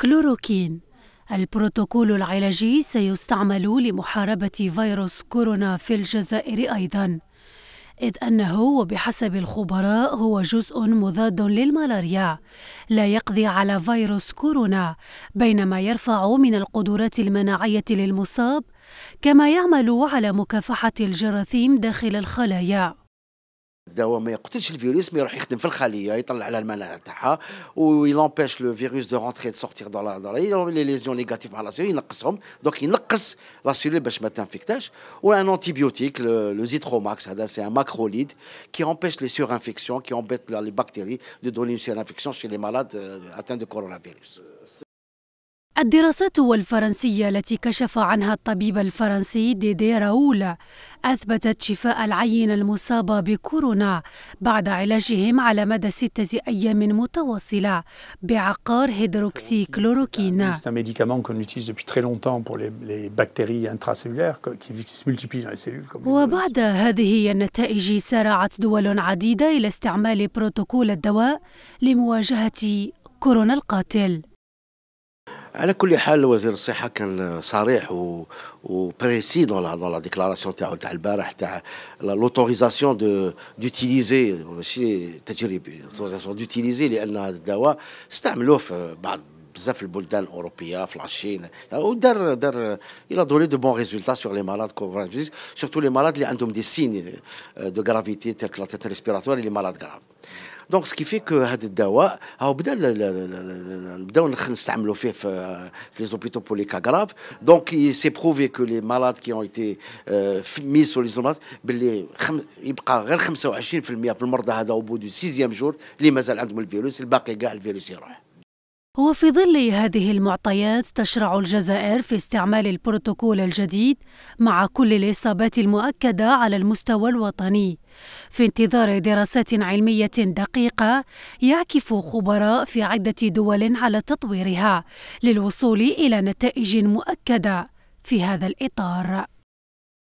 كلوروكين البروتوكول العلاجي سيستعمل لمحاربة فيروس كورونا في الجزائر أيضاً إذ أنه وبحسب الخبراء هو جزء مضاد للملاريا لا يقضي على فيروس كورونا بينما يرفع من القدرات المناعية للمصاب كما يعمل على مكافحة الجراثيم داخل الخلايا C'est-à-dire qu'il n'y a pas virus, mais il va s'éteindre dans les cellules, il va sortir de la maladie, ou il empêche le virus de rentrer et de sortir dans la maladie, les lésions négatives par la cellule, il enlève, donc il enlève la cellule pour ne pas l'infecter. Ou un antibiotique, le Zitromax, c'est un macrolide qui empêche les surinfections, qui embête les bactéries de donner une surinfection chez les malades euh, atteints de coronavirus. الدراسات الفرنسية التي كشف عنها الطبيب الفرنسي ديدي راول أثبتت شفاء العين المصابة بكورونا بعد علاجهم على مدى ستة أيام متواصلة بعقار هيدروكسي كلوروكين. وبعد هذه النتائج سارعت دول عديدة إلى استعمال بروتوكول الدواء لمواجهة كورونا القاتل. على كل حال وزير الصحه كان صريح و وبريسي دون لا دون لا ديكلاراسيون تاعو تاع البارح تاع لوتوريزاسيون دو دوتيليزي ماشي تجريبي لوتوريزاسيون دوتيليزي لان هذا الدواء استعملوه في بعض بزاف البلدان الاوروبيه في لاشين ودار دار الى دوني دو بون ريزولتا سور لي مالاد كوفرانفيز سورتو لي مالاد اللي عندهم دي سين دو غرافيتي تاع لا ريسبيراتوار لي مالاد غراف دونك سكي كو هذا الدواء هاو بدا نبداو نستعملوا فيه في لي زوبيتو بولي لي كا دونك سي بروفي كو لي مالاد كي اون ايتي مي سو لي باللي يبقى غير 25% في المرضى هذا او بو دو سيزيام جور اللي مازال عندهم الفيروس الباقي كاع الفيروس يروح وفي ظل هذه المعطيات تشرع الجزائر في استعمال البروتوكول الجديد مع كل الإصابات المؤكدة على المستوى الوطني في انتظار دراسات علمية دقيقة يعكف خبراء في عدة دول على تطويرها للوصول إلى نتائج مؤكدة في هذا الإطار